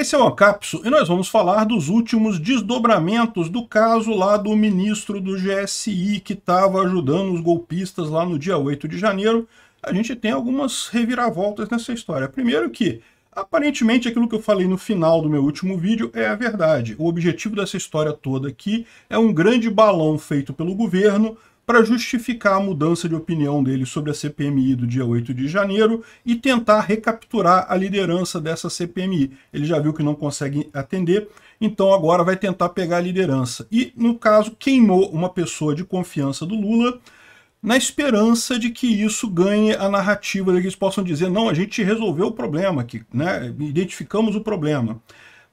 Esse é o Ancapso e nós vamos falar dos últimos desdobramentos do caso lá do ministro do GSI que estava ajudando os golpistas lá no dia 8 de janeiro. A gente tem algumas reviravoltas nessa história. Primeiro que, aparentemente, aquilo que eu falei no final do meu último vídeo é a verdade. O objetivo dessa história toda aqui é um grande balão feito pelo governo para justificar a mudança de opinião dele sobre a CPMI do dia 8 de janeiro e tentar recapturar a liderança dessa CPMI. Ele já viu que não consegue atender, então agora vai tentar pegar a liderança. E, no caso, queimou uma pessoa de confiança do Lula, na esperança de que isso ganhe a narrativa, de que eles possam dizer, não, a gente resolveu o problema, aqui, né, identificamos o problema.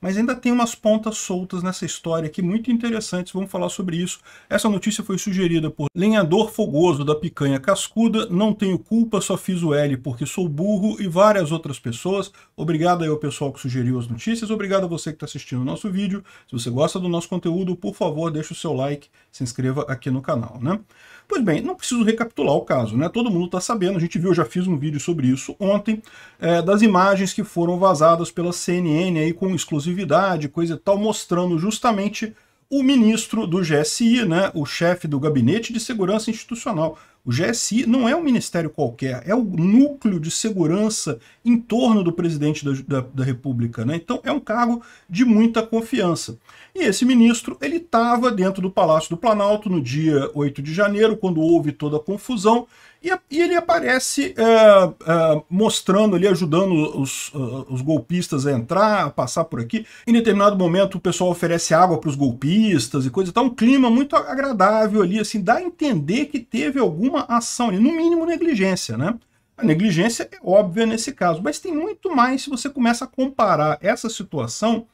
Mas ainda tem umas pontas soltas nessa história aqui, muito interessantes, vamos falar sobre isso. Essa notícia foi sugerida por Lenhador Fogoso da Picanha Cascuda, Não Tenho Culpa, Só Fiz o L Porque Sou Burro e várias outras pessoas. Obrigado aí ao pessoal que sugeriu as notícias, obrigado a você que está assistindo o nosso vídeo. Se você gosta do nosso conteúdo, por favor, deixe o seu like, se inscreva aqui no canal, né? Pois bem, não preciso recapitular o caso, né? Todo mundo está sabendo, a gente viu, eu já fiz um vídeo sobre isso ontem, é, das imagens que foram vazadas pela CNN aí com exclusividade, coisa e tal, mostrando justamente o ministro do GSI, né, o chefe do Gabinete de Segurança Institucional, o GSI não é um ministério qualquer, é o núcleo de segurança em torno do presidente da, da, da República. Né? Então é um cargo de muita confiança. E esse ministro ele estava dentro do Palácio do Planalto no dia 8 de janeiro, quando houve toda a confusão, e, e ele aparece é, é, mostrando ali, ajudando os, é, os golpistas a entrar, a passar por aqui. Em determinado momento o pessoal oferece água para os golpistas e coisa. Está um clima muito agradável ali, assim, dá a entender que teve alguma alguma ação, no mínimo negligência, né? A negligência é óbvia nesse caso, mas tem muito mais se você começa a comparar essa situação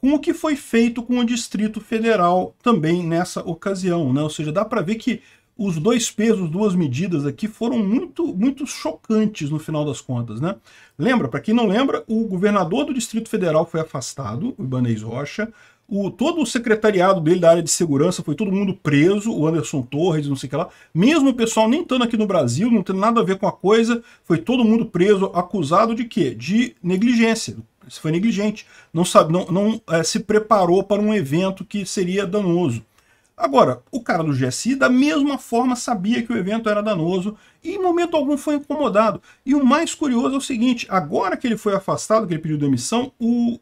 com o que foi feito com o Distrito Federal também nessa ocasião, né? Ou seja, dá para ver que os dois pesos, duas medidas aqui foram muito, muito chocantes no final das contas, né? Lembra, para quem não lembra, o governador do Distrito Federal foi afastado, o Ibanez Rocha, o, todo o secretariado dele da área de segurança foi todo mundo preso, o Anderson Torres, não sei o que lá. Mesmo o pessoal nem estando aqui no Brasil, não tendo nada a ver com a coisa, foi todo mundo preso, acusado de quê? De negligência. Se foi negligente, não sabe, não, não é, se preparou para um evento que seria danoso. Agora, o cara do GSI, da mesma forma, sabia que o evento era danoso e em momento algum foi incomodado. E o mais curioso é o seguinte, agora que ele foi afastado, que ele pediu demissão, o,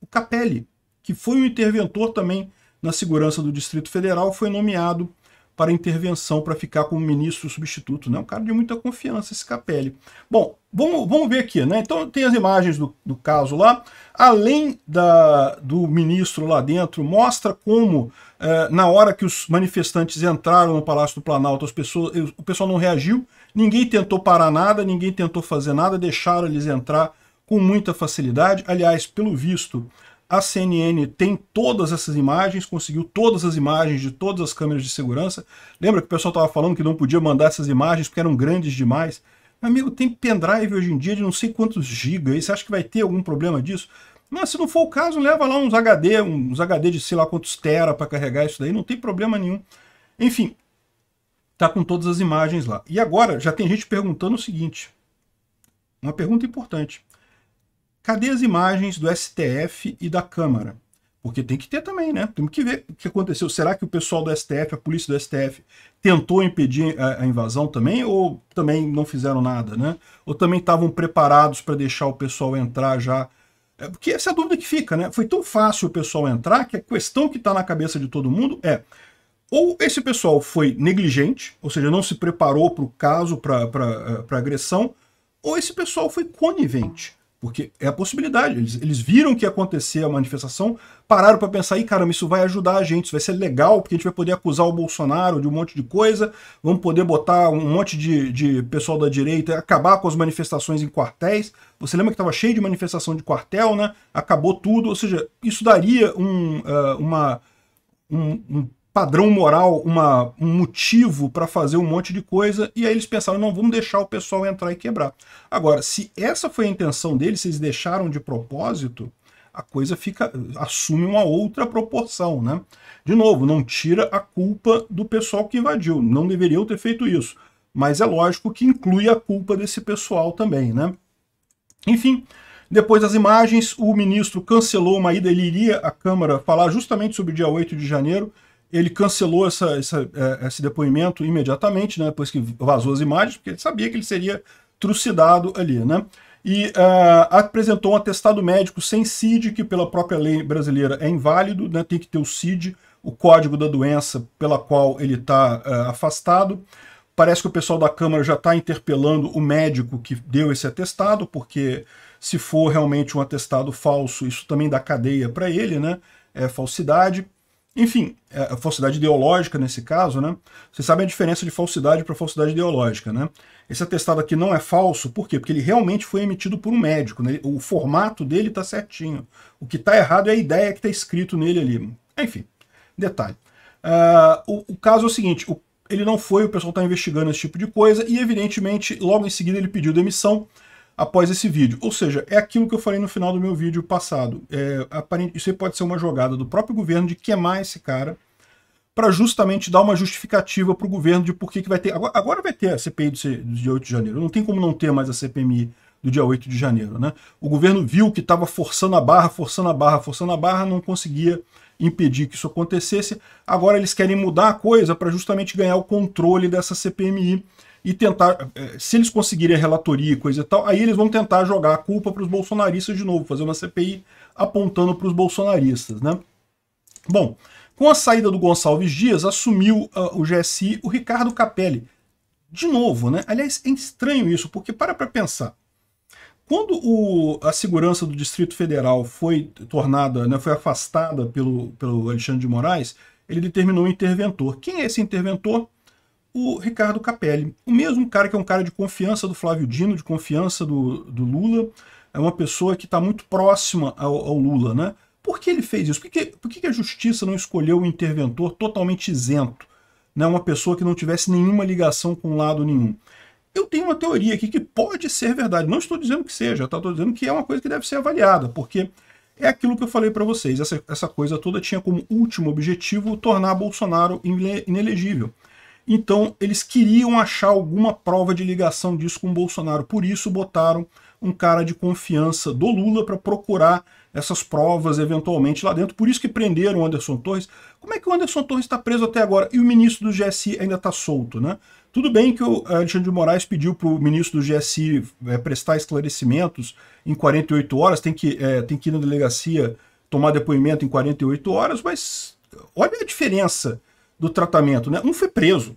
o Capelli, que foi um interventor também na segurança do Distrito Federal, foi nomeado para intervenção para ficar como ministro substituto. Né? Um cara de muita confiança, esse Capelli. Bom, vamos, vamos ver aqui. Né? Então tem as imagens do, do caso lá. Além da, do ministro lá dentro, mostra como eh, na hora que os manifestantes entraram no Palácio do Planalto, as pessoas, o pessoal não reagiu, ninguém tentou parar nada, ninguém tentou fazer nada, deixaram eles entrar com muita facilidade. Aliás, pelo visto, a CNN tem todas essas imagens, conseguiu todas as imagens de todas as câmeras de segurança. Lembra que o pessoal estava falando que não podia mandar essas imagens porque eram grandes demais? Meu amigo, tem pendrive hoje em dia de não sei quantos gigas. você acha que vai ter algum problema disso? Mas se não for o caso, leva lá uns HD, uns HD de sei lá quantos tera para carregar isso daí, não tem problema nenhum. Enfim, tá com todas as imagens lá. E agora já tem gente perguntando o seguinte: uma pergunta importante. Cadê as imagens do STF e da Câmara? Porque tem que ter também, né? Temos que ver o que aconteceu. Será que o pessoal do STF, a polícia do STF, tentou impedir a, a invasão também? Ou também não fizeram nada, né? Ou também estavam preparados para deixar o pessoal entrar já? É, porque essa é a dúvida que fica, né? Foi tão fácil o pessoal entrar que a questão que está na cabeça de todo mundo é ou esse pessoal foi negligente, ou seja, não se preparou para o caso, para a eh, agressão, ou esse pessoal foi conivente. Porque é a possibilidade. Eles, eles viram que ia acontecer a manifestação, pararam para pensar, aí, caramba, isso vai ajudar a gente, isso vai ser legal, porque a gente vai poder acusar o Bolsonaro de um monte de coisa, vamos poder botar um monte de, de pessoal da direita, acabar com as manifestações em quartéis. Você lembra que estava cheio de manifestação de quartel, né? Acabou tudo, ou seja, isso daria um, uh, uma, um, um padrão moral, uma, um motivo para fazer um monte de coisa, e aí eles pensaram, não, vamos deixar o pessoal entrar e quebrar. Agora, se essa foi a intenção deles, se eles deixaram de propósito, a coisa fica assume uma outra proporção, né? De novo, não tira a culpa do pessoal que invadiu, não deveriam ter feito isso, mas é lógico que inclui a culpa desse pessoal também, né? Enfim, depois das imagens, o ministro cancelou uma ida, ele iria à Câmara falar justamente sobre o dia 8 de janeiro, ele cancelou essa, essa, é, esse depoimento imediatamente, né, depois que vazou as imagens, porque ele sabia que ele seria trucidado ali. Né? E uh, apresentou um atestado médico sem CID, que pela própria lei brasileira é inválido, né, tem que ter o CID, o código da doença pela qual ele está uh, é, afastado. Parece que o pessoal da Câmara já está interpelando o médico que deu esse atestado, porque se for realmente um atestado falso, isso também dá cadeia para ele, né? É falsidade. Enfim, é, a falsidade ideológica nesse caso, né? Você sabe a diferença de falsidade para falsidade ideológica, né? Esse atestado aqui não é falso, por quê? Porque ele realmente foi emitido por um médico, né? o formato dele está certinho. O que está errado é a ideia que está escrito nele ali. Enfim, detalhe. Uh, o, o, caso é o seguinte, o, ele não foi, o pessoal está investigando esse tipo de coisa, e evidentemente, logo em seguida ele pediu demissão, após esse vídeo. Ou seja, é aquilo que eu falei no final do meu vídeo passado. É, aparente, isso pode ser uma jogada do próprio governo de queimar esse cara para justamente dar uma justificativa para o governo de por que, que vai ter. Agora, agora vai ter a CPI do, do dia 8 de janeiro. Não tem como não ter mais a CPMI do dia 8 de janeiro. Né? O governo viu que estava forçando a barra, forçando a barra, forçando a barra, não conseguia impedir que isso acontecesse. Agora eles querem mudar a coisa para justamente ganhar o controle dessa CPMI e tentar, é, se eles conseguirem a relatoria e coisa e tal, aí eles vão tentar jogar a culpa para os bolsonaristas de novo, fazer uma CPI apontando para os bolsonaristas, né? Bom, com a saída do Gonçalves Dias, assumiu uh, o GSI o Ricardo Capelli. De novo, né? Aliás, é estranho isso, porque para para pensar. Quando o, a segurança do Distrito Federal foi tornada, né, foi afastada pelo, pelo Alexandre de Moraes, ele determinou um interventor. Quem é esse interventor? o Ricardo Capelli. O mesmo cara que é um cara de confiança do Flávio Dino, de confiança do, do Lula, é uma pessoa que está muito próxima ao, ao, Lula. Né? Por que ele fez isso? Por que, por que a justiça não escolheu um interventor totalmente isento? Né? Uma pessoa que não tivesse nenhuma ligação com lado nenhum. Eu tenho uma teoria aqui que pode ser verdade. Não estou dizendo que seja, tá? estou dizendo que é uma coisa que deve ser avaliada, porque é aquilo que eu falei para vocês. Essa, essa coisa toda tinha como último objetivo tornar Bolsonaro inelegível. Então, eles queriam achar alguma prova de ligação disso com o Bolsonaro. Por isso, botaram um cara de confiança do Lula para procurar essas provas eventualmente lá dentro. Por isso que prenderam o Anderson Torres. Como é que o Anderson Torres está preso até agora e o ministro do GSI ainda está solto, né? Tudo bem que o Alexandre de Moraes pediu para o ministro do GSI é, prestar esclarecimentos em 48 horas, tem que, é, tem que ir na delegacia tomar depoimento em 48 horas, mas olha a diferença do tratamento, né? Um foi preso,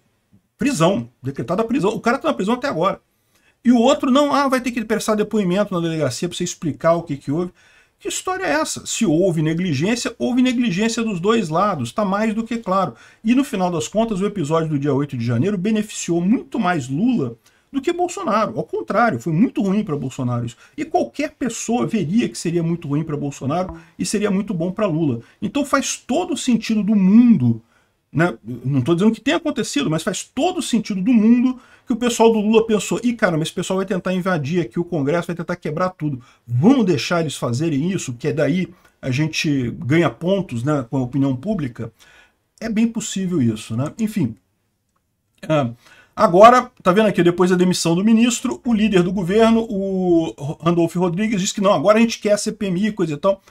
prisão, decretada prisão. O cara está na prisão até agora. E o outro não, ah, vai ter que prestar depoimento na delegacia para você explicar o que, que houve. Que história é essa? Se houve negligência, houve negligência dos dois lados, está mais do que claro. E no final das contas, o episódio do dia 8 de janeiro beneficiou muito mais Lula do que Bolsonaro. Ao contrário, foi muito ruim para Bolsonaro isso. E qualquer pessoa veria que seria muito ruim para Bolsonaro e seria muito bom para Lula. Então faz todo o sentido do mundo né? Não estou dizendo que tenha acontecido, mas faz todo sentido do mundo que o pessoal do Lula pensou: e mas esse pessoal vai tentar invadir aqui o Congresso, vai tentar quebrar tudo. Vamos deixar eles fazerem isso, que é daí a gente ganha pontos né, com a opinião pública. É bem possível isso, né? Enfim. É. agora, tá vendo aqui, depois da demissão do ministro, o líder do governo, o Randolfo Rodrigues, disse que não, agora a gente quer a CPMI, coisa e tal.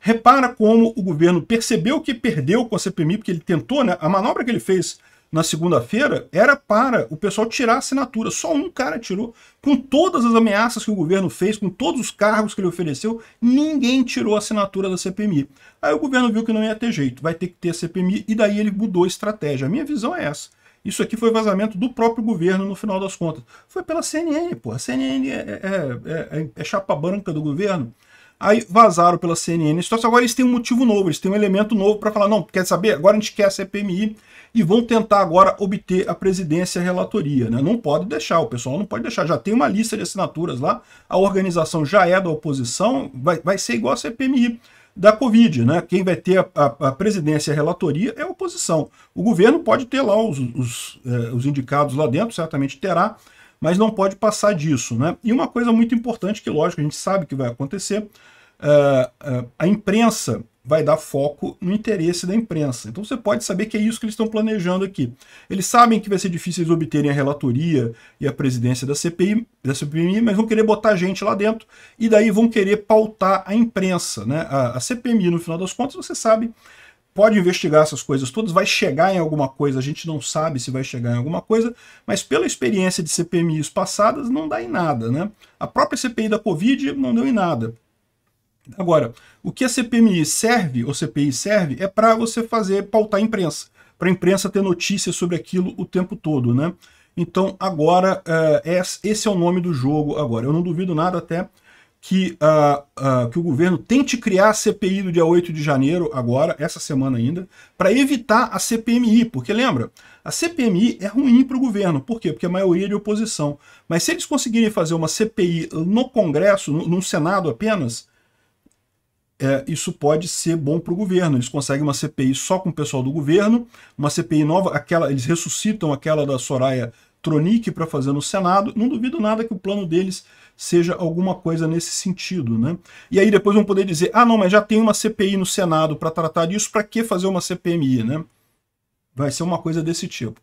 Repara como o governo percebeu que perdeu com a CPMI, porque ele tentou, né? A manobra que ele fez na segunda-feira era para o pessoal tirar a assinatura. Só um cara tirou. Com todas as ameaças que o governo fez, com todos os cargos que ele ofereceu, ninguém tirou a assinatura da CPMI. Aí o governo viu que não ia ter jeito, vai ter que ter a CPMI, e daí ele mudou a estratégia. A minha visão é essa. Isso aqui foi vazamento do próprio governo no final das contas. Foi pela CNN, porra. A CNN é, é, é, é, é chapa branca do governo. Aí vazaram pela CNN. Então agora eles têm um motivo novo, eles têm um elemento novo para falar, não, quer saber? Agora a gente quer a CPMI e vão tentar agora obter a presidência e a relatoria. Né? Não pode deixar, o pessoal não pode deixar. Já tem uma lista de assinaturas lá, a organização já é da oposição, vai, vai ser igual a CPMI da Covid, né? Quem vai ter a, a, a, presidência e a relatoria é a oposição. O governo pode ter lá os, os, eh, os indicados lá dentro, certamente terá, mas não pode passar disso. Né? E uma coisa muito importante, que lógico a gente sabe que vai acontecer, é, é, a imprensa vai dar foco no interesse da imprensa. Então você pode saber que é isso que eles estão planejando aqui. Eles sabem que vai ser difícil eles obterem a relatoria e a presidência da CPI, da CPMI, mas vão querer botar gente lá dentro e daí vão querer pautar a imprensa. Né? A, a CPMI, no final das contas, você sabe, pode investigar essas coisas todas, vai chegar em alguma coisa, a gente não sabe se vai chegar em alguma coisa, mas pela experiência de CPMIs passadas, não dá em nada, né? A própria CPI da Covid não deu em nada. Agora, o que a CPMI serve, ou CPI serve, é para você fazer pautar a imprensa, para a imprensa ter notícias sobre aquilo o tempo todo, né? Então, agora, uh, esse é o nome do jogo agora. Eu não duvido nada até que, uh, uh, que o governo tente criar a CPI do dia 8 de janeiro, agora, essa semana ainda, para evitar a CPMI, porque lembra, a CPMI é ruim para o governo, por quê? Porque a maioria é de oposição. Mas se eles conseguirem fazer uma CPI no Congresso, no, no Senado apenas, é, isso pode ser bom para o governo. Eles conseguem uma CPI só com o pessoal do governo, uma CPI nova, aquela, eles ressuscitam aquela da Soraya Tronic para fazer no Senado. Não duvido nada que o plano deles seja alguma coisa nesse sentido. Né? E aí depois vão poder dizer, ah não, mas já tem uma CPI no Senado para tratar disso, para que fazer uma CPMI? Né? Vai ser uma coisa desse tipo.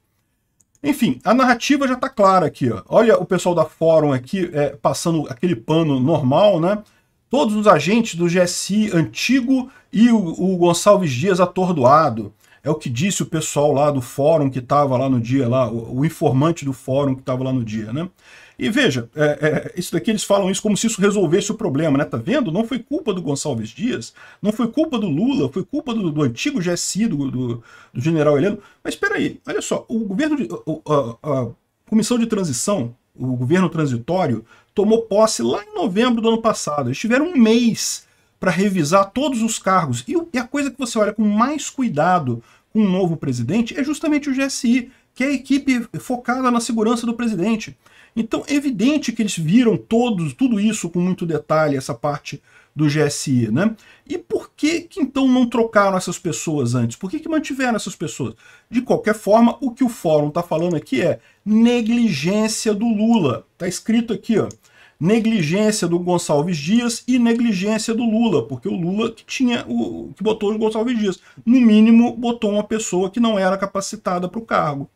Enfim, a narrativa já está clara aqui. Ó. Olha o pessoal da Fórum aqui é, passando aquele pano normal, né? Todos os agentes do GSI antigo e o, o Gonçalves Dias atordoado. É o que disse o pessoal lá do fórum que estava lá no dia, lá, o, o informante do fórum que estava lá no dia, né? E veja, é, é, isso daqui eles falam isso como se isso resolvesse o problema, né? Tá vendo? Não foi culpa do Gonçalves Dias, não foi culpa do Lula, foi culpa do, do antigo GSI, do, do, do, general Heleno. Mas espera aí, olha só, o governo, de, a, a, a, comissão de transição, o governo transitório, tomou posse lá em novembro do ano passado. Eles tiveram um mês para revisar todos os cargos. E, e a coisa que você olha com mais cuidado com um novo presidente é justamente o GSI, que é a equipe focada na segurança do presidente. Então é evidente que eles viram todos, tudo isso com muito detalhe, essa parte do GSI, né? E por que, que então não trocaram essas pessoas antes? Por que, que mantiveram essas pessoas? De qualquer forma, o que o fórum está falando aqui é negligência do Lula. Está escrito aqui, ó negligência do Gonçalves Dias e negligência do Lula, porque o Lula que tinha o que botou o Gonçalves Dias, no mínimo botou uma pessoa que não era capacitada para o cargo.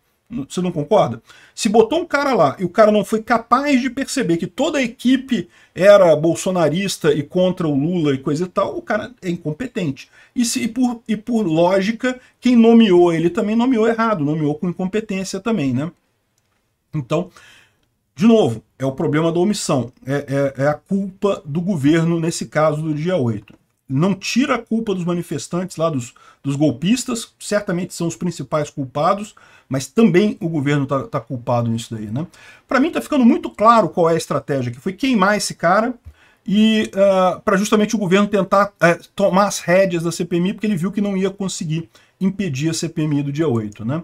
Você não concorda? Se botou um cara lá e o cara não foi capaz de perceber que toda a equipe era bolsonarista e contra o Lula e coisa e tal, o cara é incompetente. E, se, e, por, e por lógica, quem nomeou ele também nomeou errado, nomeou com incompetência também, né? Então, de novo, é o problema da omissão, é, é, é, a culpa do governo nesse caso do dia 8. Não tira a culpa dos manifestantes lá, dos, dos golpistas, certamente são os principais culpados, mas também o governo está tá culpado nisso daí. Né? Para mim está ficando muito claro qual é a estratégia, que foi queimar esse cara e uh, ah, para justamente o governo tentar uh, tomar as rédeas da CPMI, porque ele viu que não ia conseguir impedir a CPMI do dia 8. Né?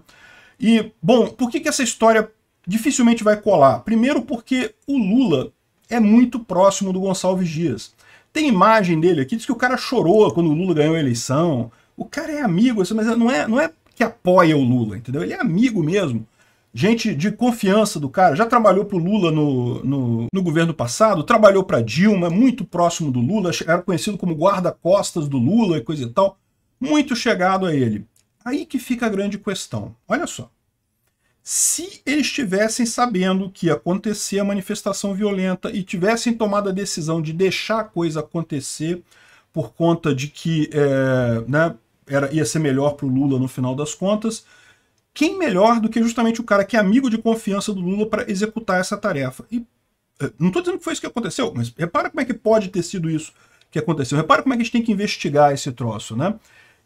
E, bom, por que, que essa história dificilmente vai colar. Primeiro porque o Lula é muito próximo do Gonçalves Dias. Tem imagem dele aqui, diz que o cara chorou quando o Lula ganhou a eleição. O cara é amigo, assim, mas não é, não é que apoia o Lula, entendeu? Ele é amigo mesmo. Gente de confiança do cara, já trabalhou pro Lula no, no, no governo passado, trabalhou para Dilma, é muito próximo do Lula, era conhecido como guarda-costas do Lula e coisa e tal. Muito chegado a ele. Aí que fica a grande questão. Olha só se eles tivessem sabendo que ia acontecer a manifestação violenta e tivessem tomado a decisão de deixar a coisa acontecer por conta de que é, né, era, ia ser melhor para o Lula no final das contas, quem melhor do que justamente o cara que é amigo de confiança do Lula para executar essa tarefa? E é, não estou dizendo que foi isso que aconteceu, mas repara como é que pode ter sido isso que aconteceu. Repara como é que a gente tem que investigar esse troço, né?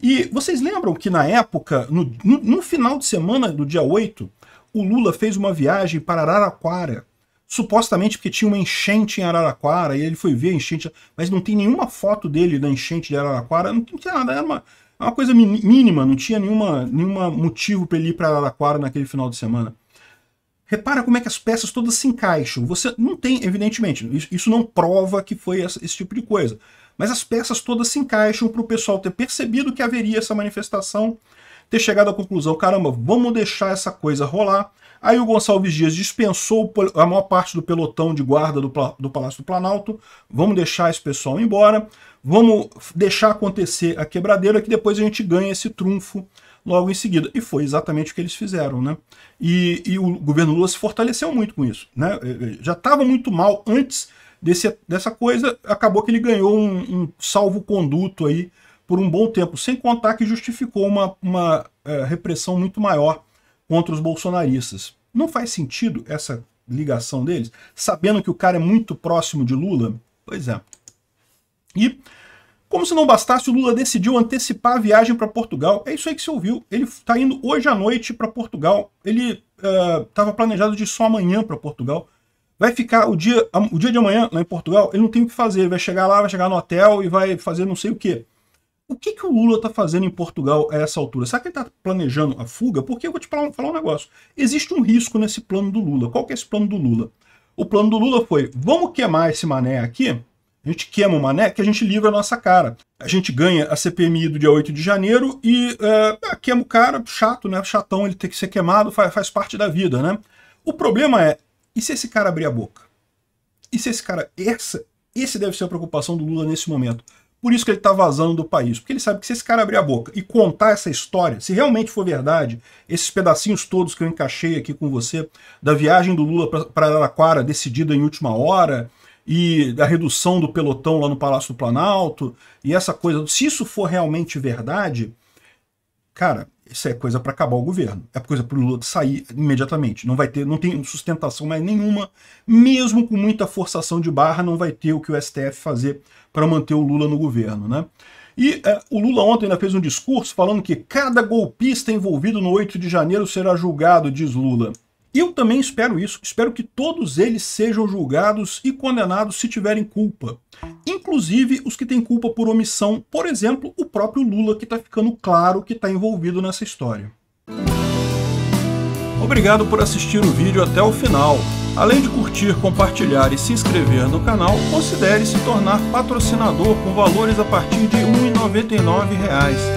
E vocês lembram que na época, no, no, no final de semana do dia 8, o Lula fez uma viagem para Araraquara, supostamente porque tinha uma enchente em Araraquara, e ele foi ver a enchente, mas não tem nenhuma foto dele da enchente de Araraquara, não tinha nada, era uma, é uma coisa mínima, não tinha nenhuma, nenhuma motivo para ele ir para Araraquara naquele final de semana. Repara como é que as peças todas se encaixam. Você não tem, evidentemente, isso não prova que foi esse tipo de coisa. Mas as peças todas se encaixam para o pessoal ter percebido que haveria essa manifestação ter chegado à conclusão, caramba, vamos deixar essa coisa rolar. Aí o Gonçalves Dias dispensou a maior parte do pelotão de guarda do, do Palácio do Planalto, vamos deixar esse pessoal embora, vamos deixar acontecer a quebradeira que depois a gente ganha esse trunfo logo em seguida. E foi exatamente o que eles fizeram. Né? E, e o governo Lula se fortaleceu muito com isso. Né? É, é, já estava muito mal antes desse, dessa coisa, acabou que ele ganhou um, um salvo-conduto aí por um bom tempo, sem contar que justificou uma, uma é, repressão muito maior contra os bolsonaristas. Não faz sentido essa ligação deles, sabendo que o cara é muito próximo de Lula? Pois é. E, como se não bastasse, o Lula decidiu antecipar a viagem para Portugal. É isso aí que você ouviu. Ele está indo hoje à noite para Portugal. Ele estava é, uh, planejado de ir só amanhã para Portugal. Vai ficar o dia, o dia de amanhã lá em Portugal, ele não tem o que fazer. Ele vai chegar lá, vai chegar no hotel e vai fazer não sei o quê o que, que o Lula está fazendo em Portugal a essa altura? Será que ele está planejando a fuga? Porque eu vou te falar, um negócio. Existe um risco nesse plano do Lula. Qual que é esse plano do Lula? O plano do Lula foi, vamos queimar esse mané aqui, a gente queima o mané que a gente livra a nossa cara. A gente ganha a CPMI do dia 8 de janeiro e é, é, queima o cara, chato, né? Chatão ele ter que ser queimado, faz, faz parte da vida, né? O problema é, e se esse cara abrir a boca? E se esse cara. Essa, esse deve ser a preocupação do Lula nesse momento. Por isso que ele está vazando do país, porque ele sabe que se esse cara abrir a boca e contar essa história, se realmente for verdade, esses pedacinhos todos que eu encaixei aqui com você, da viagem do Lula para Araraquara decidida em última hora, e da redução do pelotão lá no Palácio do Planalto, e essa coisa, se isso for realmente verdade, Cara, isso é coisa para acabar o governo. É coisa para o Lula sair imediatamente. Não vai ter, não tem sustentação mais nenhuma, mesmo com muita forçação de barra, não vai ter o que o STF fazer para manter o Lula no governo, né? E é, o Lula ontem ainda fez um discurso falando que cada golpista envolvido no 8 de janeiro será julgado, diz Lula. Eu também espero isso, espero que todos eles sejam julgados e condenados se tiverem culpa inclusive os que têm culpa por omissão, por exemplo, o próprio Lula, que está ficando claro que está envolvido nessa história. Obrigado por assistir o vídeo até o final. Além de curtir, compartilhar e se inscrever no canal, considere se tornar patrocinador com valores a partir de R$ 1,99